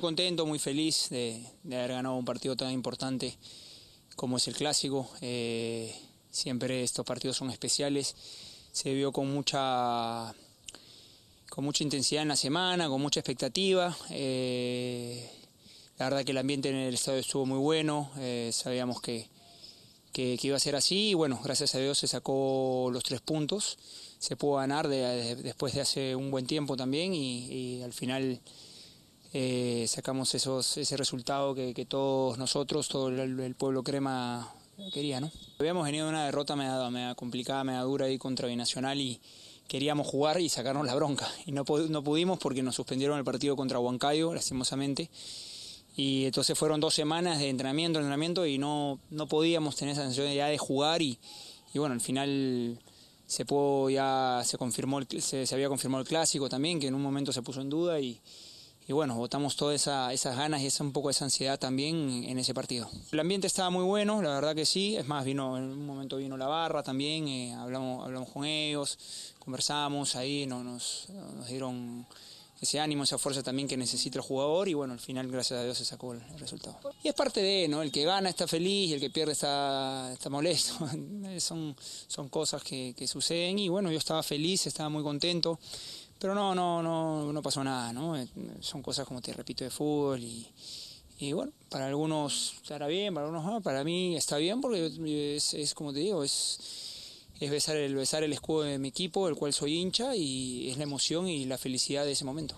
contento, muy feliz de, de, haber ganado un partido tan importante como es el clásico. Eh, siempre estos partidos son especiales. Se vio con mucha, con mucha intensidad en la semana, con mucha expectativa. Eh, la verdad que el ambiente en el estadio estuvo muy bueno. Eh, sabíamos que, que, iba a ser así y bueno, gracias a Dios se sacó los tres puntos. Se pudo ganar después de hace un buen tiempo también y, y al final eh, sacamos esos, ese resultado que, todos nosotros, todo el, pueblo crema quería. ¿no? Habíamos venido de una derrota media, complicada, media dura ahí contra Binacional y queríamos jugar y sacarnos la bronca. Y no, no pudimos porque nos suspendieron el partido contra Huancayo, lastimosamente. Y entonces fueron dos semanas de entrenamiento, entrenamiento y no, no podíamos tener esa sensación ya de jugar y, y bueno, al final se pudo ya se confirmó se, había confirmado el clásico también que en un momento se puso en duda y, y bueno, votamos todas esa, esas ganas y esa, un poco esa ansiedad también en ese partido. El ambiente estaba muy bueno, la verdad que sí, es más, vino, en un momento vino la barra también, eh, hablamos, hablamos con ellos, conversamos, ahí nos, dieron ese ánimo, esa fuerza también que necesita el jugador y bueno, al final gracias a Dios se sacó el, resultado. Y es parte de, ¿no? El que gana está feliz y el que pierde está, está molesto. son, son cosas que, que suceden y bueno, yo estaba feliz, estaba muy contento. Pero no, no, no, no pasó nada, ¿no? Eh, son cosas, como te repito, de fútbol y, y bueno, para algunos estará bien, para algunos no, para mí está bien porque es, es como te digo, es, es, besar, el, besar el escudo de mi equipo, el cual soy hincha, y es la emoción y la felicidad de ese momento.